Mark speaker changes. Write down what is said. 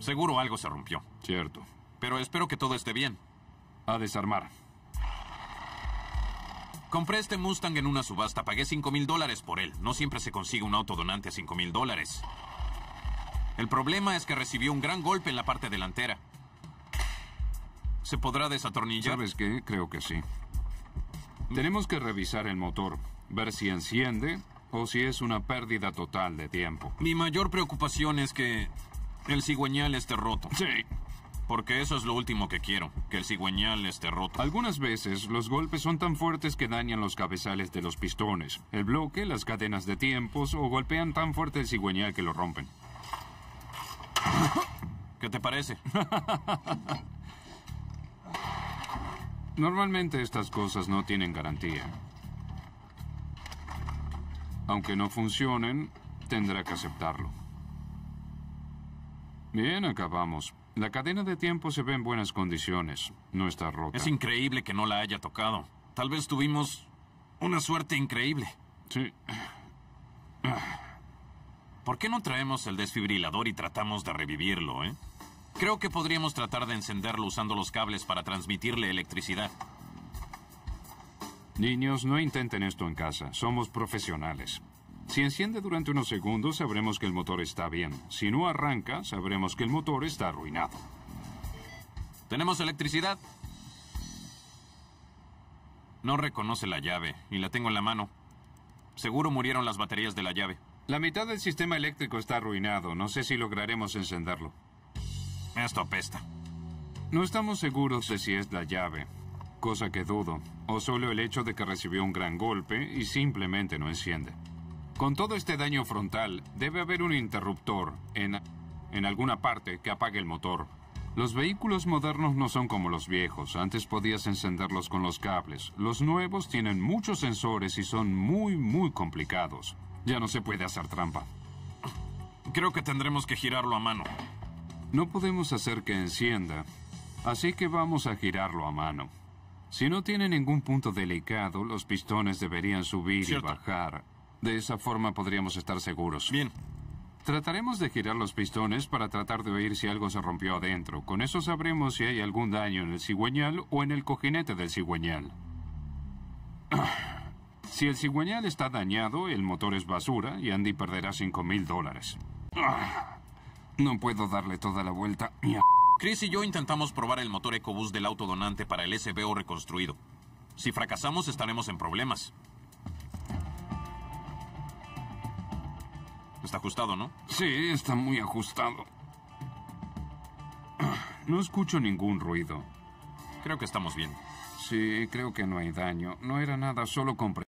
Speaker 1: Seguro algo se rompió. Cierto. Pero espero que todo esté bien. A desarmar. Compré este Mustang en una subasta. Pagué 5 mil dólares por él. No siempre se consigue un auto donante a 5 mil dólares. El problema es que recibió un gran golpe en la parte delantera. ¿Se podrá desatornillar?
Speaker 2: ¿Sabes qué? Creo que sí. Tenemos que revisar el motor, ver si enciende o si es una pérdida total de tiempo. Mi mayor preocupación es que el cigüeñal esté roto. Sí. Porque eso es lo último que quiero, que el cigüeñal esté roto. Algunas veces los golpes son tan fuertes que dañan los cabezales de los pistones, el bloque, las cadenas de tiempos o golpean tan fuerte el cigüeñal que lo rompen. ¿Qué te parece? Normalmente estas cosas no tienen garantía. Aunque no funcionen, tendrá que aceptarlo. Bien, acabamos. La cadena de tiempo se ve en buenas condiciones. No está rota. Es
Speaker 1: increíble que no la haya tocado. Tal vez tuvimos una suerte increíble. Sí. ¿Por qué no traemos el desfibrilador y tratamos de revivirlo, eh? Creo que podríamos tratar de encenderlo usando los cables para transmitirle
Speaker 2: electricidad. Niños, no intenten esto en casa. Somos profesionales. Si enciende durante unos segundos, sabremos que el motor está bien. Si no arranca, sabremos que el motor está arruinado. ¿Tenemos electricidad?
Speaker 1: No reconoce la llave y la tengo en la mano.
Speaker 2: Seguro murieron las baterías de la llave. La mitad del sistema eléctrico está arruinado. No sé si lograremos encenderlo. Esto apesta. No estamos seguros de si es la llave, cosa que dudo, o solo el hecho de que recibió un gran golpe y simplemente no enciende. Con todo este daño frontal, debe haber un interruptor en, en alguna parte que apague el motor. Los vehículos modernos no son como los viejos, antes podías encenderlos con los cables. Los nuevos tienen muchos sensores y son muy, muy complicados. Ya no se puede hacer trampa. Creo que tendremos que girarlo a mano. No podemos hacer que encienda, así que vamos a girarlo a mano. Si no tiene ningún punto delicado, los pistones deberían subir y bajar de esa forma podríamos estar seguros. Bien. Trataremos de girar los pistones para tratar de oír si algo se rompió adentro. Con eso sabremos si hay algún daño en el cigüeñal o en el cojinete del cigüeñal. Si el cigüeñal está dañado, el motor es basura y Andy perderá 5 mil dólares. No puedo darle toda la vuelta. Chris y yo intentamos probar el motor ecobús del auto donante para el
Speaker 1: SBO reconstruido. Si fracasamos, estaremos en problemas. Está ajustado, ¿no? Sí, está muy ajustado.
Speaker 2: No escucho ningún ruido. Creo que estamos bien. Sí, creo que no hay daño. No era nada, solo compré.